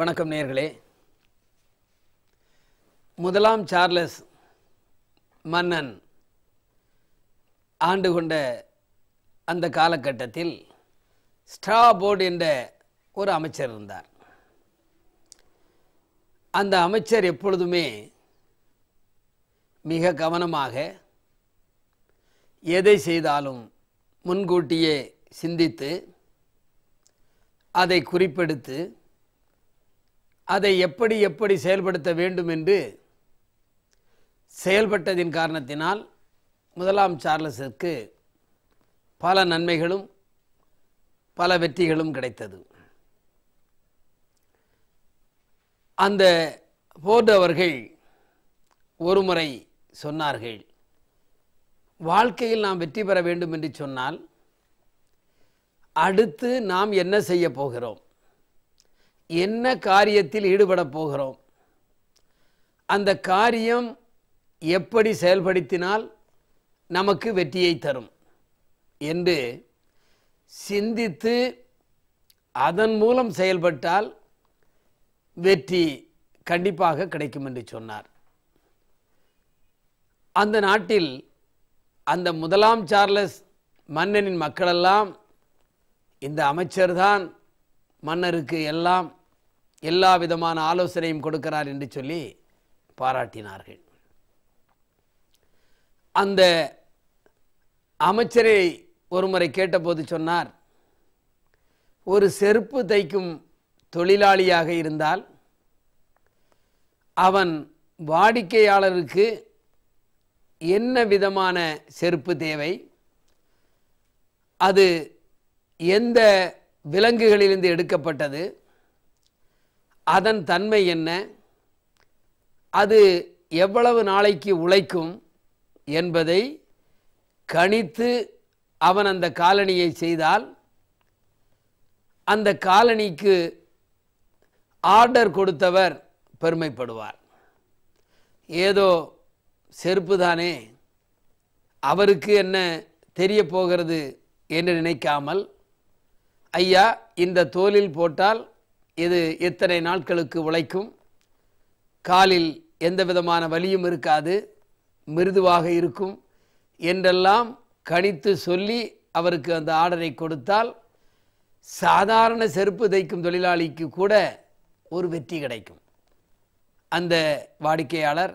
வணக்கம் நேர்களே முதலாம் சார்லஸ் மன்னன் ஆண்டு கொண்ட அந்த காலகட்டத்தில் ஸ்ட்ராபோர்டு என்ற ஒரு அமைச்சர் இருந்தார் அந்த அமைச்சர் எப்பொழுதுமே மிக கவனமாக எதை செய்தாலும் முன்கூட்டியே சிந்தித்து அதை குறிப்பெடுத்து அதை எப்படி எப்படி செயல்படுத்த வேண்டும் என்று செயல்பட்டதின் காரணத்தினால் முதலாம் சார்லஸிற்கு பல நன்மைகளும் பல வெற்றிகளும் கிடைத்தது அந்த போர்டு அவர்கள் ஒருமுறை சொன்னார்கள் வாழ்க்கையில் நாம் வெற்றி பெற வேண்டும் என்று சொன்னால் அடுத்து நாம் என்ன செய்ய போகிறோம் என்ன காரியத்தில் ஈடுபட போகிறோம் அந்த காரியம் எப்படி செயல்படுத்தினால் நமக்கு வெற்றியை தரும் என்று சிந்தித்து அதன் மூலம் செயல்பட்டால் வெற்றி கண்டிப்பாக கிடைக்கும் என்று சொன்னார் அந்த நாட்டில் அந்த முதலாம் சார்லஸ் மன்னனின் மக்களெல்லாம் இந்த அமைச்சர்தான் மன்னருக்கு எல்லாம் எல்லா விதமான ஆலோசனையும் கொடுக்கிறார் என்று சொல்லி பாராட்டினார்கள் அந்த அமைச்சரை ஒருமுறை கேட்டபோது சொன்னார் ஒரு செருப்பு தைக்கும் தொழிலாளியாக இருந்தால் அவன் வாடிக்கையாளருக்கு என்ன விதமான செருப்பு தேவை அது எந்த விலங்குகளிலிருந்து எடுக்கப்பட்டது அதன் தன்மை என்ன அது எவ்வளவு நாளைக்கு உழைக்கும் என்பதை கணித்து அவன் அந்த காலனியை செய்தால் அந்த காலனிக்கு ஆர்டர் கொடுத்தவர் பெருமைப்படுவார் ஏதோ செருப்பு தானே அவருக்கு என்ன தெரிய போகிறது என்று நினைக்காமல் ஐயா இந்த தோலில் போட்டால் இது எத்தனை நாட்களுக்கு உழைக்கும் காலில் எந்த விதமான வலியும் இருக்காது மிருதுவாக இருக்கும் என்றெல்லாம் கணித்து சொல்லி அவருக்கு அந்த ஆர்டரை கொடுத்தால் சாதாரண செருப்பு தைக்கும் தொழிலாளிக்கு கூட ஒரு வெற்றி கிடைக்கும் அந்த வாடிக்கையாளர்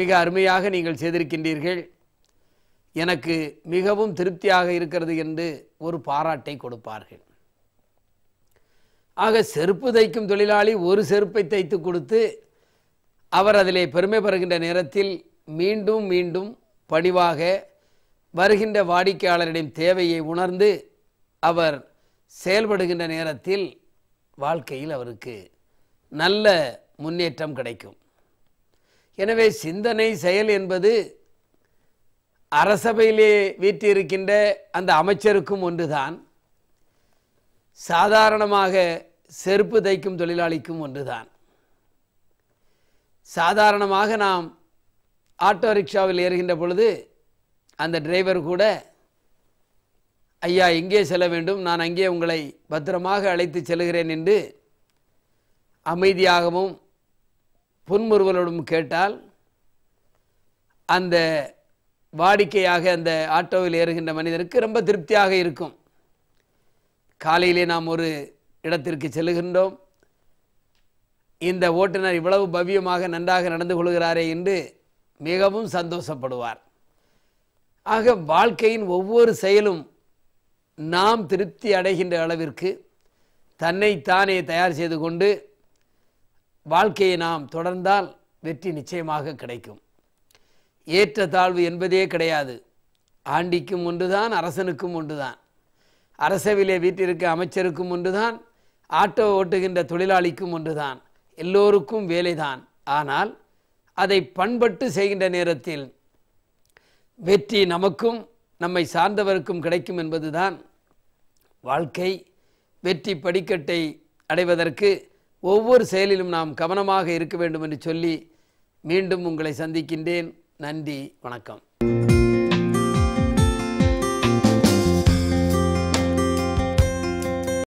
மிக அருமையாக நீங்கள் செய்திருக்கின்றீர்கள் எனக்கு மிகவும் திருப்தியாக இருக்கிறது என்று ஒரு பாராட்டை கொடுப்பார்கள் ஆக செருப்பு தைக்கும் தொழிலாளி ஒரு செருப்பை தைத்து கொடுத்து அவர் அதிலே பெருமை பெறுகின்ற நேரத்தில் மீண்டும் மீண்டும் பணிவாக வருகின்ற வாடிக்கையாளரிடம் தேவையை உணர்ந்து அவர் செயல்படுகின்ற நேரத்தில் வாழ்க்கையில் அவருக்கு நல்ல முன்னேற்றம் கிடைக்கும் எனவே சிந்தனை செயல் என்பது அரசபையிலே வீட்டிருக்கின்ற அந்த அமைச்சருக்கும் ஒன்றுதான் சாதாரணமாக செருப்பு தைக்கும் தொழிலாளிக்கும் ஒன்றுதான் சாதாரணமாக நாம் ஆட்டோ ரிக்ஷாவில் ஏறுகின்ற பொழுது அந்த டிரைவர் கூட ஐயா எங்கே செல்ல வேண்டும் நான் அங்கே உங்களை பத்திரமாக அழைத்து செல்கிறேன் என்று அமைதியாகவும் புன்முறுவலோடும் கேட்டால் அந்த வாடிக்கையாக அந்த ஆட்டோவில் ஏறுகின்ற மனிதருக்கு ரொம்ப திருப்தியாக இருக்கும் காலையிலே நாம் ஒரு இடத்திற்கு செல்லுகின்றோம் இந்த ஓட்டுநர் இவ்வளவு பவ்யமாக நன்றாக நடந்து கொள்கிறாரே என்று மிகவும் சந்தோஷப்படுவார் ஆக வாழ்க்கையின் ஒவ்வொரு செயலும் நாம் திருப்தி அடைகின்ற அளவிற்கு தன்னை தானே தயார் செய்து கொண்டு வாழ்க்கையை நாம் தொடர்ந்தால் வெற்றி நிச்சயமாக கிடைக்கும் ஏற்ற தாழ்வு என்பதே கிடையாது ஆண்டிக்கும் ஒன்றுதான் அரசனுக்கும் ஒன்றுதான் அரசவிலே வீட்டிற்கு அமைச்சருக்கும் ஒன்றுதான் ஆட்டோ ஓட்டுகின்ற தொழிலாளிக்கும் ஒன்றுதான் எல்லோருக்கும் வேலைதான் ஆனால் அதை பண்பட்டு செய்கின்ற நேரத்தில் வெற்றி நமக்கும் நம்மை சார்ந்தவருக்கும் கிடைக்கும் என்பதுதான் வாழ்க்கை வெற்றி படிக்கட்டை அடைவதற்கு ஒவ்வொரு செயலிலும் நாம் கவனமாக இருக்க வேண்டும் என்று சொல்லி மீண்டும் உங்களை சந்திக்கின்றேன் நன்றி வணக்கம்